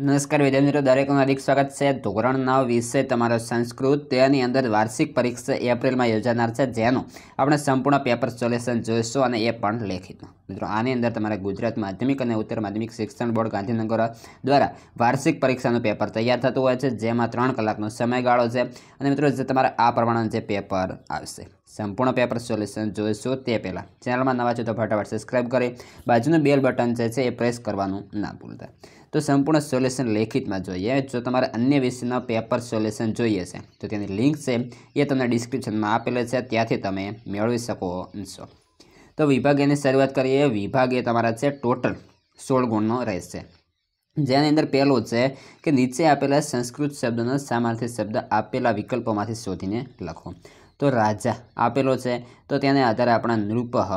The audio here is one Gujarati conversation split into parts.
નમસ્કાર વિદ્યા મિત્રો દરેકનું હાર્દિક સ્વાગત છે ધોરણ નવ વિશે તમારો સંસ્કૃત તેની અંદર વાર્ષિક પરીક્ષા એપ્રિલમાં યોજાનાર છે જેનું આપણે સંપૂર્ણ પેપર સોલ્યુશન જોઈશું અને એ પણ લેખિત મિત્રો આની અંદર તમારે ગુજરાત માધ્યમિક અને ઉત્તર માધ્યમિક શિક્ષણ બોર્ડ ગાંધીનગર દ્વારા વાર્ષિક પરીક્ષાનું પેપર તૈયાર થતું હોય છે જેમાં ત્રણ કલાકનો સમયગાળો છે અને મિત્રો જે તમારા આ પ્રમાણેનું જે પેપર આવશે સંપૂર્ણ પેપર સોલ્યુશન જોઈશો તે પહેલાં ચેનલમાં નવા છો તો ફટાફટ સબસ્ક્રાઇબ કરી બાજુનું બેલ બટન જે છે એ પ્રેસ કરવાનું ના ભૂલતા તો સંપૂર્ણ સોલ્યુશન લેખિતમાં જોઈએ જો તમારે અન્ય વિષયના પેપર સોલ્યુશન જોઈએ છે તો તેની લિંક છે એ તમને ડિસ્ક્રિપ્શનમાં આપેલી છે ત્યાંથી તમે મેળવી શકો છો તો વિભાગ એની શરૂઆત કરીએ વિભાગ એ તમારા છે ટોટલ સોળ ગુણનો રહેશે જેની અંદર પહેલો છે કે નીચે આપેલા સંસ્કૃત શબ્દનો સામાર્થિક શબ્દ આપેલા વિકલ્પોમાંથી શોધીને લખો તો રાજા આપેલો છે તો તેને આધારે આપણા નૃપહ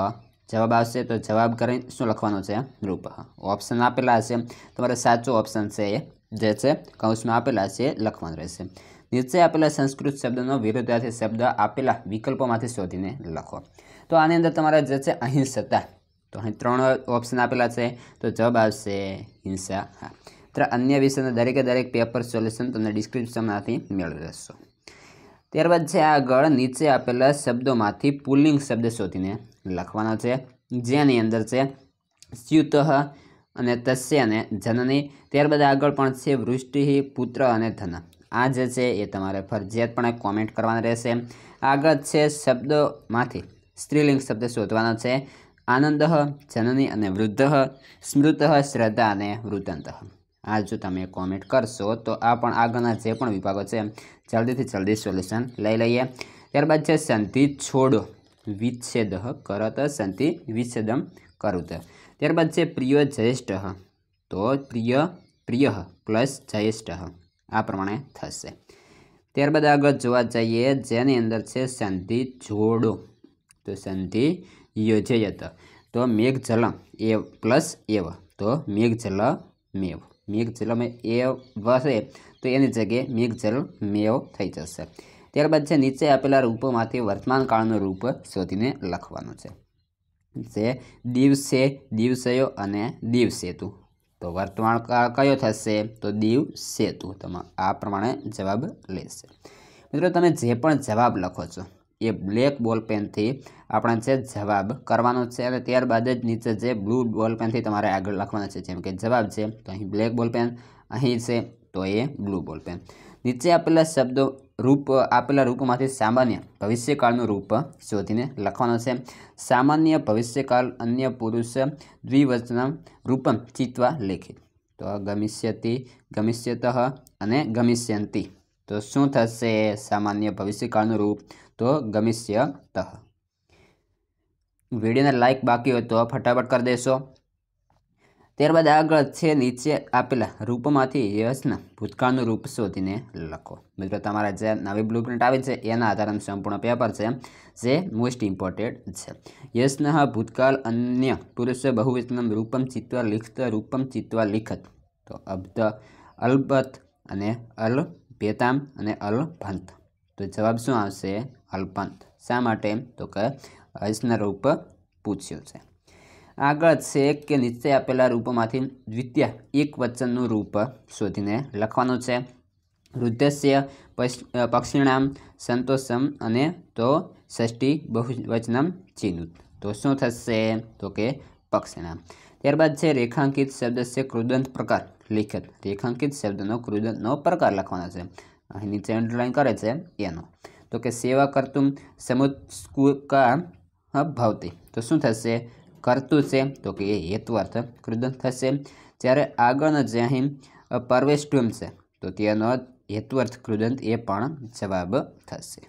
જવાબ આવશે તો જવાબ કરી શું લખવાનો છે નૃપહ ઓપ્શન આપેલા હશે તમારે સાચો ઓપ્શન છે એ જે છે કૌંસમાં આપેલા છે લખવાનું રહેશે નીચે આપેલા સંસ્કૃત શબ્દનો વિરોધાર્થી શબ્દ આપેલા વિકલ્પોમાંથી શોધીને લખો તો આની અંદર તમારા જે છે અહિંસતા તો અહીં ત્રણ ઓપ્શન આપેલા છે તો જવાબ આવશે હિંસા હા અન્ય વિષયના દરેકે દરેક પેપર સોલ્યુશન તમને ડિસ્ક્રિપ્શનમાંથી મેળવી રહેશો ત્યારબાદ છે આગળ નીચે આપેલા શબ્દોમાંથી પુલ્લિંગ શબ્દ શોધીને લખવાનો છે જેની અંદર છે સ્યુતઃ અને તસ્ય અને જનની ત્યારબાદ આગળ પણ છે વૃષ્ટિ પુત્ર અને ધન આ જે છે એ તમારે ફરજિયાતપણે કોમેન્ટ કરવાના રહેશે આગળ છે શબ્દોમાંથી સ્ત્રીલિંગ શબ્દ શોધવાનો છે આનંદ જનની અને વૃદ્ધ સ્મૃત શ્રદ્ધા અને વૃત્તંત આ જો તમે કોમેન્ટ કરશો તો આ પણ આગળના જે પણ વિભાગો છે જલ્દીથી જલ્દી સોલ્યુશન લઈ લઈએ ત્યારબાદ છે સંધિ છોડો વિચ્છેદ કરત સંધિ વિચ્છેદમ કરુત ત્યારબાદ છે પ્રિય જયેષ્ઠ તો પ્રિય પ્રિય પ્લસ જયેષ્ઠ આ પ્રમાણે થશે ત્યારબાદ આગળ જોવા જઈએ જેની અંદર છે સંધિ જોડો તો સંધિ યોજયત તો મેઘ જલમ એ પ્લસ એવ તો મેઘ જલ મેવ મેઘ જલમે એવ વસે તો એની જગ્યાએ મેઘ જલ મેવ થઈ જશે ત્યારબાદ છે નીચે આપેલા રૂપોમાંથી વર્તમાન કાળનું રૂપ શોધીને લખવાનું છે જે દિવસે દિવસયો અને દિવસેતુ તો વર્તમાન કાળ કયો થશે તો દિવસેતુ તમા આ પ્રમાણે જવાબ લેશે મિત્રો તમે જે પણ જવાબ લખો છો એ બ્લેક બોલ પેનથી આપણે છે જવાબ કરવાનો છે અને ત્યારબાદ જ નીચે જે બ્લુ બોલ પેનથી તમારે આગળ લખવાના છે જેમ કે જવાબ છે તો અહીં બ્લેક બોલ પેન અહીં છે તો એ બ્લુ બોલ પેન નીચે આપેલા શબ્દો રૂપ આપેલા રૂપમાંથી સામાન્ય ભવિષ્યકાળનું રૂપ શોધીને લખવાનો છે સામાન્ય ભવિષ્યકાળ અન્ય પુરુષ દ્વિવચન રૂપમ ચિત્વા લેખિત તો ગમિષ્યતિ ગમિષ્યત અને ગમિષ્યંતિ તો શું થશે સામાન્ય ભવિષ્યકાળનું રૂપ તો તહ વિડીયોને લાઇક બાકી હોય તો ફટાફટ કરી દેશો ત્યારબાદ આગળ છે નીચે આપેલા રૂપમાંથી યશના ભૂતકાળનું રૂપ શોધીને લખો મિત્રો તમારા જે નવી બ્લુ પ્રિન્ટ આવે છે એના આધારે સંપૂર્ણ પેપર છે જે મોસ્ટ ઇમ્પોર્ટેન્ટ છે યશના ભૂતકાળ અન્ય પુરુષ બહુવચનમ રૂપમ ચિત્વા લિખત રૂપમ ચિત્વા લિખત તો અબ્દ અલબત અને અલ ભેતામ અને અલ ભંત તો જવાબ શું આવશે અલ્પંત શા માટે તો કે અસના રૂપ પૂછ્યું છે આગળ છે કે નીચે આપેલા રૂપોમાંથી દ્વિતીય એક વચનનું રૂપ શોધીને લખવાનું છે રુદ્રસ્ય પક્ષીણામ સંતોષમ અને તો ષષ્ઠી બહુવચનમ ચિહ્નિત તો શું થશે તો કે પક્ષીણામ ત્યારબાદ છે રેખાંકિત શબ્દ છે કૃદંત પ્રકાર લિખિત રેખાંકિત શબ્દનો કૃદંતનો પ્રકાર લખવાનો છે અહીં નીચે અંડરલાઇન કરે છે એનો તો કે સેવા કરતું સમુત્સુકા ભાવતી તો શું થશે કરતું છે તો કે એ હેતુઅર્થ કૃદન થશે જ્યારે આગળનો જે અહીં પરવેસ્ટુમ છે તો તેનો હેતુઅર્થ કૃદંત એ પણ જવાબ થશે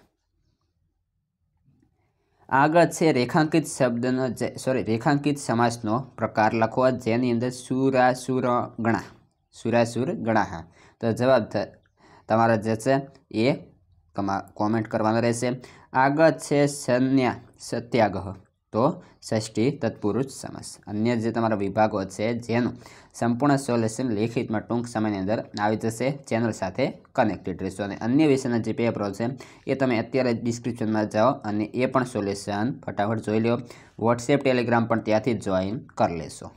આગળ છે રેખાંકિત શબ્દનો જે સોરી રેખાંકિત સમાસનો પ્રકાર લખવો જેની અંદર સુરાસુર ગણા સુરાસુર ગણાહ તો જવાબ તમારે જે છે એ કોમેન્ટ કરવાનું રહેશે આગળ છે સન્યા સત્યાગ્રહ તો ષષ્ઠી તત્પુરુષ સમાસ અન્ય જે તમારા વિભાગો છે જેનું સંપૂર્ણ સોલ્યુશન લેખિતમાં ટૂંક સમયની અંદર આવી જશે ચેનલ સાથે કનેક્ટેડ રહેશો અને અન્ય વિષયના જે પેપરો છે એ તમે અત્યારે ડિસ્ક્રિપ્શનમાં જાઓ અને એ પણ સોલ્યુશન ફટાફટ જોઈ લો વોટ્સએપ ટેલિગ્રામ પણ ત્યાંથી જોઈન કરી લેશો